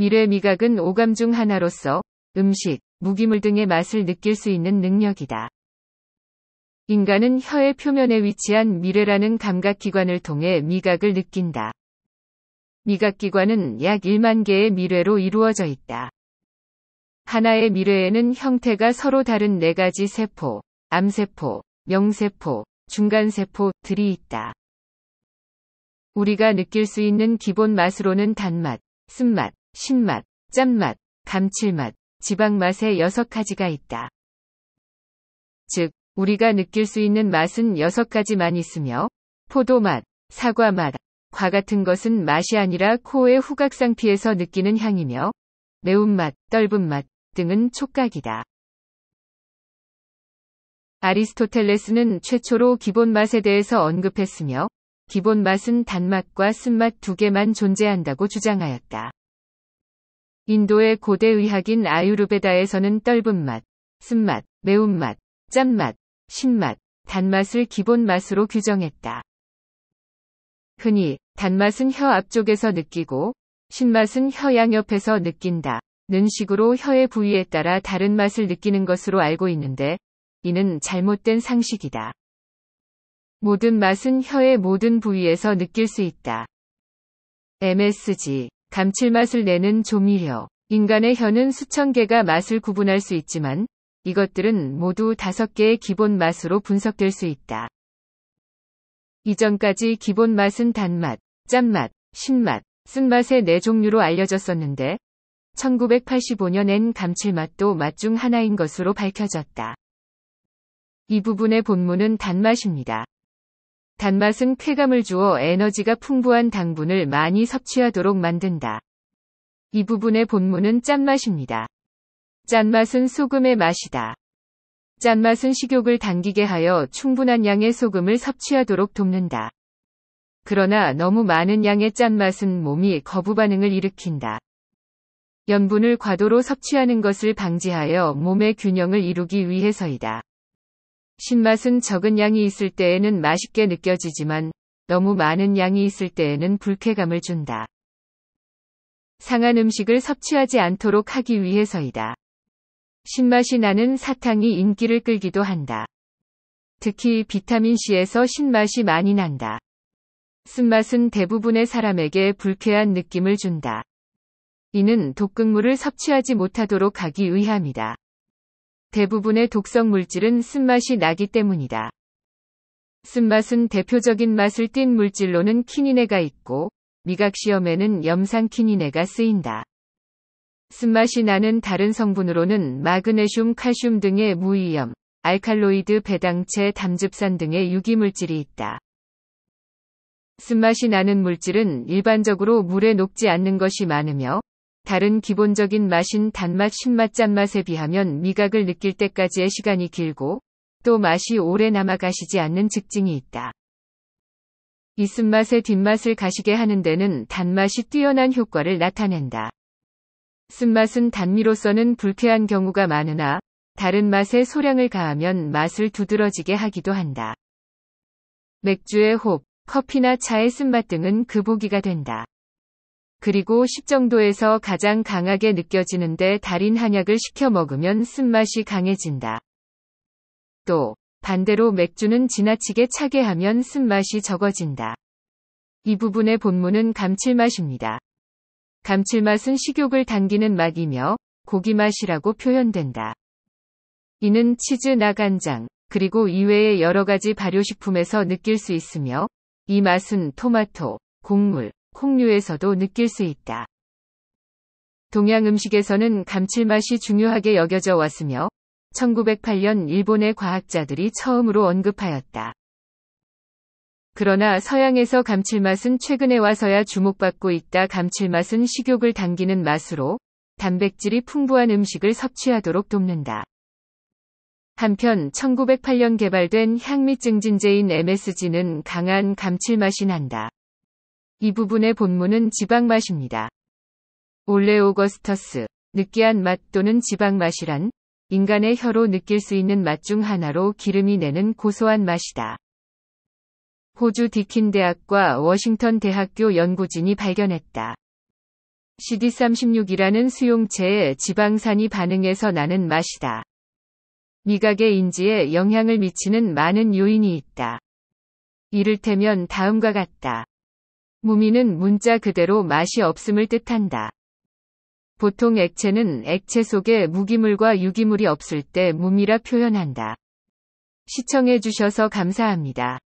미래 미각은 오감 중 하나로서 음식, 무기물 등의 맛을 느낄 수 있는 능력이다. 인간은 혀의 표면에 위치한 미래라는 감각기관을 통해 미각을 느낀다. 미각기관은 약 1만 개의 미래로 이루어져 있다. 하나의 미래에는 형태가 서로 다른 네 가지 세포, 암세포, 명세포, 중간세포들이 있다. 우리가 느낄 수 있는 기본 맛으로는 단맛, 쓴맛, 신맛, 짠맛, 감칠맛, 지방맛의 6가지가 있다. 즉, 우리가 느낄 수 있는 맛은 6가지만 있으며, 포도맛, 사과맛, 과 같은 것은 맛이 아니라 코의 후각상피에서 느끼는 향이며, 매운맛, 떫은맛 등은 촉각이다. 아리스토텔레스는 최초로 기본 맛에 대해서 언급했으며, 기본 맛은 단맛과 쓴맛 두 개만 존재한다고 주장하였다. 인도의 고대 의학인 아유르베다에서는 떫은 맛, 쓴맛, 매운맛, 짠맛, 신맛, 단맛을 기본 맛으로 규정했다. 흔히 단맛은 혀 앞쪽에서 느끼고 신맛은 혀 양옆에서 느낀다. 는 식으로 혀의 부위에 따라 다른 맛을 느끼는 것으로 알고 있는데 이는 잘못된 상식이다. 모든 맛은 혀의 모든 부위에서 느낄 수 있다. MSG 감칠맛을 내는 조미료. 인간의 혀는 수천 개가 맛을 구분할 수 있지만 이것들은 모두 다섯 개의 기본 맛으로 분석될 수 있다. 이전까지 기본 맛은 단맛, 짠맛, 신맛, 쓴맛의 네 종류로 알려졌었는데 1985년엔 감칠맛도 맛 중 하나인 것으로 밝혀졌다. 이 부분의 본문은 단맛입니다. 단맛은 쾌감을 주어 에너지가 풍부한 당분을 많이 섭취하도록 만든다. 이 부분의 본문은 짠맛입니다. 짠맛은 소금의 맛이다. 짠맛은 식욕을 당기게 하여 충분한 양의 소금을 섭취하도록 돕는다. 그러나 너무 많은 양의 짠맛은 몸이 거부 반응을 일으킨다. 염분을 과도로 섭취하는 것을 방지하여 몸의 균형을 이루기 위해서이다. 신맛은 적은 양이 있을 때에는 맛있게 느껴지지만 너무 많은 양이 있을 때에는 불쾌감을 준다. 상한 음식을 섭취하지 않도록 하기 위해서이다. 신맛이 나는 사탕이 인기를 끌기도 한다. 특히 비타민C에서 신맛이 많이 난다. 쓴맛은 대부분의 사람에게 불쾌한 느낌을 준다. 이는 독극물을 섭취하지 못하도록 하기 위함이다. 대부분의 독성 물질은 쓴맛이 나기 때문이다. 쓴맛은 대표적인 맛을 띤 물질로는 키니네가 있고 미각 시험에는 염산 키니네가 쓰인다. 쓴맛이 나는 다른 성분으로는 마그네슘, 칼슘 등의 무위염 알칼로이드 배당체 담즙산 등의 유기물질이 있다. 쓴맛이 나는 물질은 일반적으로 물에 녹지 않는 것이 많으며 다른 기본적인 맛인 단맛, 신맛, 짠맛에 비하면 미각을 느낄 때까지의 시간이 길고 또 맛이 오래 남아 가시지 않는 특징이 있다. 이쓴맛의 뒷맛을 가시게 하는 데는 단맛이 뛰어난 효과를 나타낸다. 쓴맛은 단미로서는 불쾌한 경우가 많으나 다른 맛에 소량을 가하면 맛을 두드러지게 하기도 한다. 맥주의 홉, 커피나 차의 쓴맛 등은 그 보기가 된다. 그리고 식정도에서 가장 강하게 느껴지는데 달인 한약을 시켜 먹으면 쓴맛이 강해진다. 또 반대로 맥주는 지나치게 차게 하면 쓴맛이 적어진다. 이 부분의 본문은 감칠맛입니다. 감칠맛은 식욕을 당기는 맛이며 고기 맛이라고 표현된다. 이는 치즈나 간장, 그리고 이외의 여러 가지 발효식품에서 느낄 수 있으며 이 맛은 토마토, 곡물, 콩류에서도 느낄 수 있다. 동양 음식에서는 감칠맛이 중요하게 여겨져 왔으며 1908년 일본의 과학자들이 처음으로 언급하였다. 그러나 서양에서 감칠맛은 최근에 와서야 주목받고 있다. 감칠맛은 식욕을 당기는 맛으로 단백질이 풍부한 음식을 섭취하도록 돕는다. 한편 1908년 개발된 향미 증진제인 MSG는 강한 감칠맛이 난다. 이 부분의 본문은 지방맛입니다. 올레오거스터스, 느끼한 맛 또는 지방맛이란 인간의 혀로 느낄 수 있는 맛 중 하나로 기름이 내는 고소한 맛이다. 호주 디킨 대학과 워싱턴 대학교 연구진이 발견했다. CD36이라는 수용체의 지방산이 반응해서 나는 맛이다. 미각의 인지에 영향을 미치는 많은 요인이 있다. 이를테면 다음과 같다. 무미는 문자 그대로 맛이 없음을 뜻한다. 보통 액체는 액체 속에 무기물과 유기물이 없을 때 무미라 표현한다. 시청해주셔서 감사합니다.